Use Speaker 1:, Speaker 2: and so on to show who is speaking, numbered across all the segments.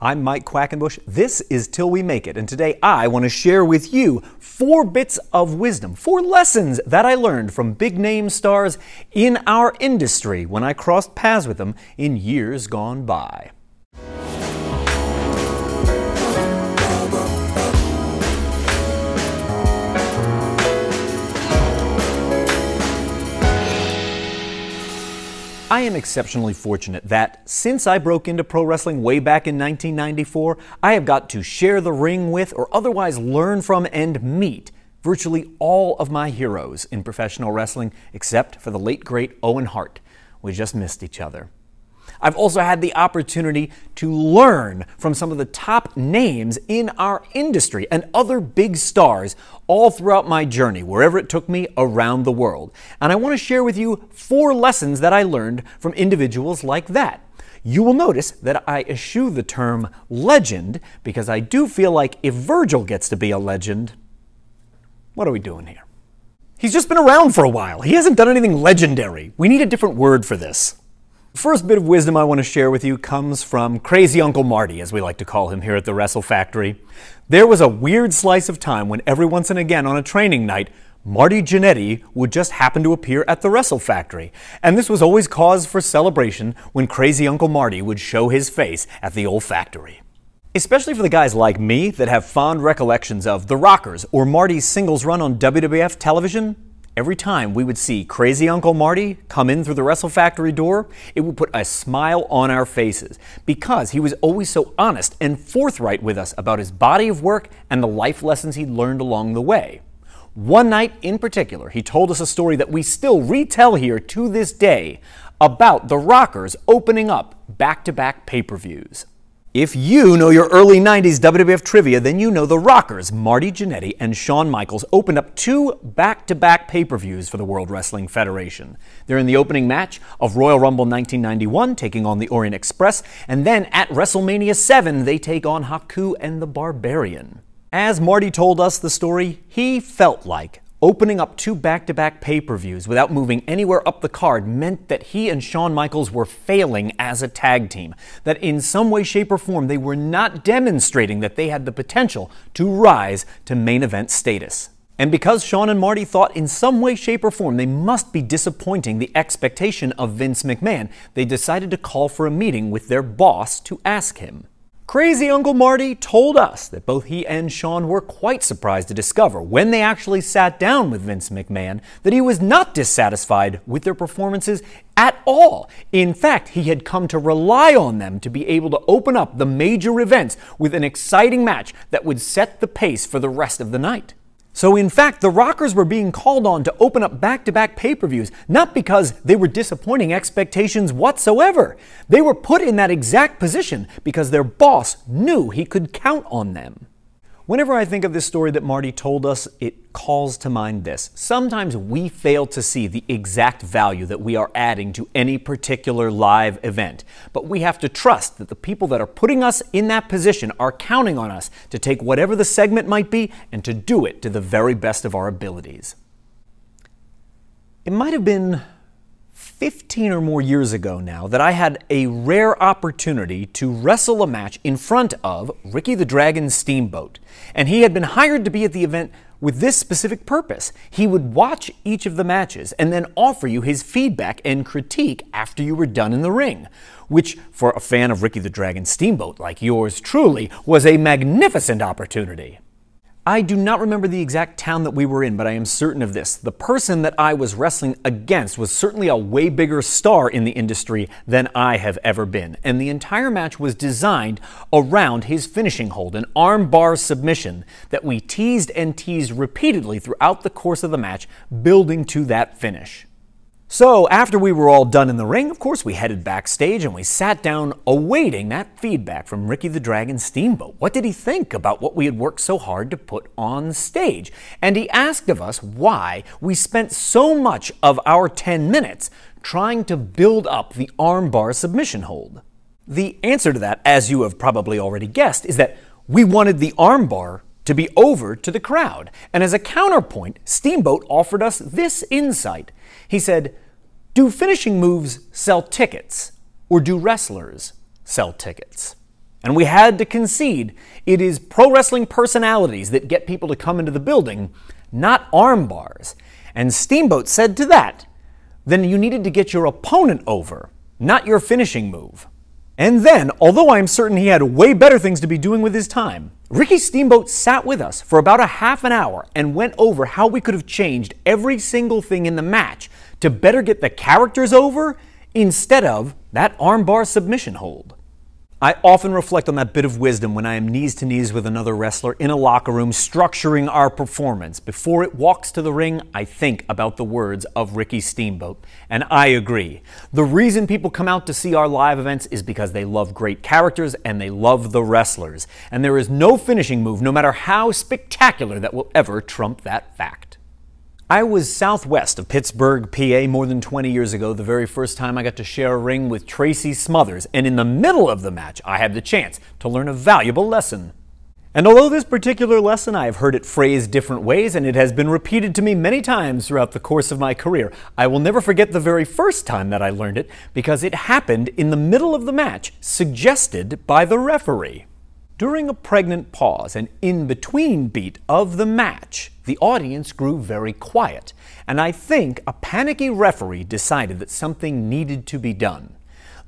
Speaker 1: I'm Mike Quackenbush. This is Till We Make It, and today I want to share with you four bits of wisdom, four lessons that I learned from big name stars in our industry when I crossed paths with them in years gone by. I am exceptionally fortunate that since I broke into pro wrestling way back in 1994, I have got to share the ring with or otherwise learn from and meet virtually all of my heroes in professional wrestling except for the late great Owen Hart. We just missed each other. I've also had the opportunity to learn from some of the top names in our industry and other big stars all throughout my journey, wherever it took me around the world. And I want to share with you four lessons that I learned from individuals like that. You will notice that I eschew the term legend because I do feel like if Virgil gets to be a legend, what are we doing here? He's just been around for a while. He hasn't done anything legendary. We need a different word for this. First bit of wisdom I want to share with you comes from Crazy Uncle Marty, as we like to call him here at the Wrestle Factory. There was a weird slice of time when every once and again on a training night, Marty Jannetty would just happen to appear at the Wrestle Factory. And this was always cause for celebration when Crazy Uncle Marty would show his face at the old factory. Especially for the guys like me that have fond recollections of The Rockers or Marty's singles run on WWF television, Every time we would see crazy Uncle Marty come in through the Wrestle Factory door, it would put a smile on our faces because he was always so honest and forthright with us about his body of work and the life lessons he'd learned along the way. One night in particular, he told us a story that we still retell here to this day about the Rockers opening up back to back pay per views. If you know your early 90s WWF trivia, then you know the Rockers, Marty Jannetty and Shawn Michaels, opened up two back to back pay per views for the World Wrestling Federation. They're in the opening match of Royal Rumble 1991, taking on the Orient Express, and then at WrestleMania 7, they take on Haku and the Barbarian. As Marty told us the story, he felt like Opening up two back to back pay per views without moving anywhere up the card meant that he and Shawn Michaels were failing as a tag team. That in some way, shape, or form, they were not demonstrating that they had the potential to rise to main event status. And because Sean and Marty thought in some way, shape, or form they must be disappointing the expectation of Vince McMahon, they decided to call for a meeting with their boss to ask him. Crazy Uncle Marty told us that both he and Sean were quite surprised to discover, when they actually sat down with Vince McMahon, that he was not dissatisfied with their performances at all. In fact, he had come to rely on them to be able to open up the major events with an exciting match that would set the pace for the rest of the night. So, in fact, the Rockers were being called on to open up back to back pay per views, not because they were disappointing expectations whatsoever. They were put in that exact position because their boss knew he could count on them. Whenever I think of this story that Marty told us, it calls to mind this. Sometimes we fail to see the exact value that we are adding to any particular live event, but we have to trust that the people that are putting us in that position are counting on us to take whatever the segment might be and to do it to the very best of our abilities. It might have been 15 or more years ago now that I had a rare opportunity to wrestle a match in front of Ricky the Dragon Steamboat. And he had been hired to be at the event with this specific purpose. He would watch each of the matches and then offer you his feedback and critique after you were done in the ring, which, for a fan of Ricky the Dragon Steamboat like yours truly, was a magnificent opportunity. I do not remember the exact town that we were in, but I am certain of this. The person that I was wrestling against was certainly a way bigger star in the industry than I have ever been. And the entire match was designed around his finishing hold, an armbar submission that we teased and teased repeatedly throughout the course of the match, building to that finish. So, after we were all done in the ring, of course, we headed backstage and we sat down awaiting that feedback from Ricky the Dragon Steamboat. What did he think about what we had worked so hard to put on stage? And he asked of us why we spent so much of our 10 minutes trying to build up the armbar submission hold. The answer to that, as you have probably already guessed, is that we wanted the armbar to be over to the crowd. And as a counterpoint, Steamboat offered us this insight. He said, Do finishing moves sell tickets, or do wrestlers sell tickets? And we had to concede it is pro wrestling personalities that get people to come into the building, not arm bars. And Steamboat said to that, then you needed to get your opponent over, not your finishing move. And then, although I'm certain he had way better things to be doing with his time, Ricky Steamboat sat with us for about a half an hour and went over how we could have changed every single thing in the match to better get the characters over instead of that armbar submission hold. I often reflect on that bit of wisdom when I am knees to knees with another wrestler in a locker room structuring our performance. Before it walks to the ring, I think about the words of Ricky Steamboat. And I agree. The reason people come out to see our live events is because they love great characters and they love the wrestlers. And there is no finishing move, no matter how spectacular, that will ever trump that fact. I was southwest of Pittsburgh, PA more than 20 years ago, the very first time I got to share a ring with Tracy Smothers, and in the middle of the match, I had the chance to learn a valuable lesson. And although this particular lesson, I have heard it phrased different ways and it has been repeated to me many times throughout the course of my career, I will never forget the very first time that I learned it because it happened in the middle of the match, suggested by the referee. During a pregnant pause, an in between beat of the match, the audience grew very quiet, and I think a panicky referee decided that something needed to be done.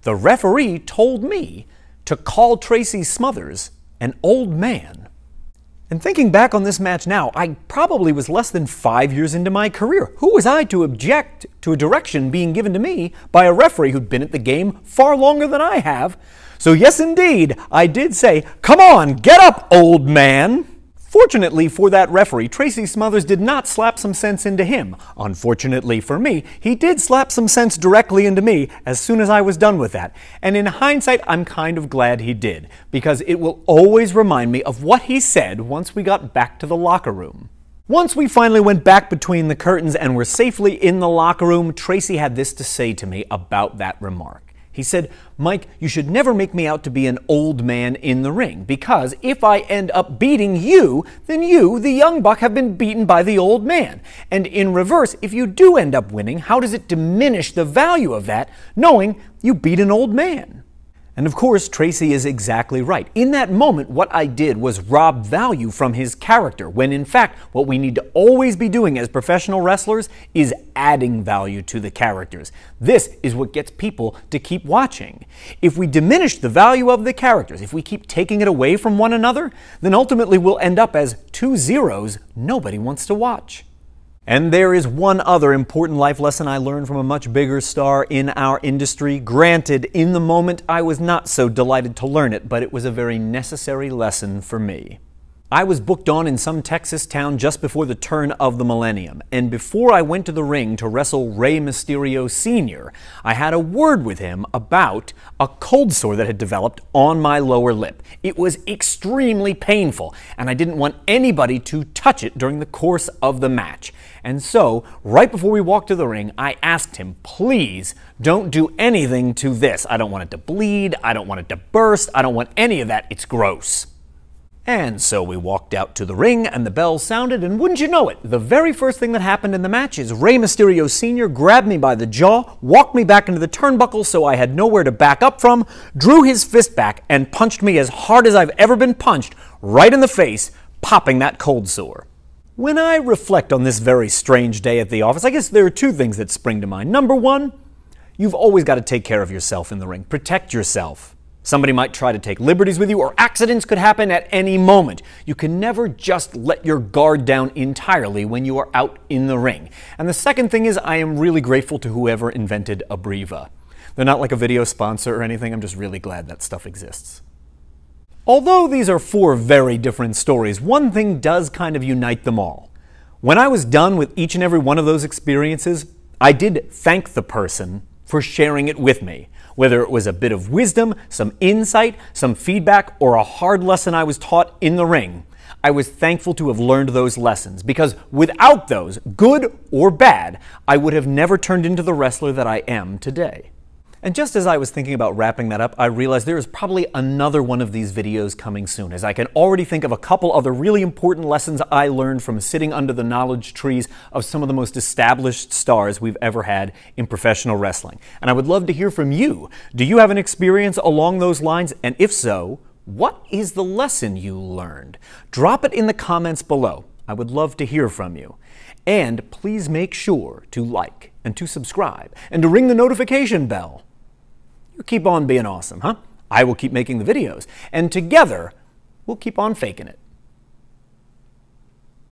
Speaker 1: The referee told me to call Tracy Smothers an old man. And thinking back on this match now, I probably was less than five years into my career. Who was I to object to a direction being given to me by a referee who'd been at the game far longer than I have? So, yes, indeed, I did say, Come on, get up, old man! Fortunately for that referee, Tracy Smothers did not slap some sense into him. Unfortunately for me, he did slap some sense directly into me as soon as I was done with that. And in hindsight, I'm kind of glad he did, because it will always remind me of what he said once we got back to the locker room. Once we finally went back between the curtains and were safely in the locker room, Tracy had this to say to me about that remark. He said, Mike, you should never make me out to be an old man in the ring, because if I end up beating you, then you, the young buck, have been beaten by the old man. And in reverse, if you do end up winning, how does it diminish the value of that, knowing you beat an old man? And of course, Tracy is exactly right. In that moment, what I did was rob value from his character, when in fact, what we need to always be doing as professional wrestlers is adding value to the characters. This is what gets people to keep watching. If we diminish the value of the characters, if we keep taking it away from one another, then ultimately we'll end up as two zeros nobody wants to watch. And there is one other important life lesson I learned from a much bigger star in our industry. Granted, in the moment I was not so delighted to learn it, but it was a very necessary lesson for me. I was booked on in some Texas town just before the turn of the millennium, and before I went to the ring to wrestle Rey Mysterio Sr., I had a word with him about a cold sore that had developed on my lower lip. It was extremely painful, and I didn't want anybody to touch it during the course of the match. And so, right before we walked to the ring, I asked him, please don't do anything to this. I don't want it to bleed, I don't want it to burst, I don't want any of that. It's gross. And so we walked out to the ring and the bell sounded, and wouldn't you know it, the very first thing that happened in the match is Rey Mysterio Sr. grabbed me by the jaw, walked me back into the turnbuckle so I had nowhere to back up from, drew his fist back, and punched me as hard as I've ever been punched, right in the face, popping that cold sore. When I reflect on this very strange day at the office, I guess there are two things that spring to mind. Number one, you've always got to take care of yourself in the ring, protect yourself. Somebody might try to take liberties with you, or accidents could happen at any moment. You can never just let your guard down entirely when you are out in the ring. And the second thing is, I am really grateful to whoever invented Abreva. They're not like a video sponsor or anything, I'm just really glad that stuff exists. Although these are four very different stories, one thing does kind of unite them all. When I was done with each and every one of those experiences, I did thank the person for sharing it with me. Whether it was a bit of wisdom, some insight, some feedback, or a hard lesson I was taught in the ring, I was thankful to have learned those lessons because without those, good or bad, I would have never turned into the wrestler that I am today. And just as I was thinking about wrapping that up, I realized there is probably another one of these videos coming soon, as I can already think of a couple other really important lessons I learned from sitting under the knowledge trees of some of the most established stars we've ever had in professional wrestling. And I would love to hear from you. Do you have an experience along those lines? And if so, what is the lesson you learned? Drop it in the comments below. I would love to hear from you. And please make sure to like and to subscribe and to ring the notification bell keep on being awesome, huh? I will keep making the videos, and together we'll keep on faking it.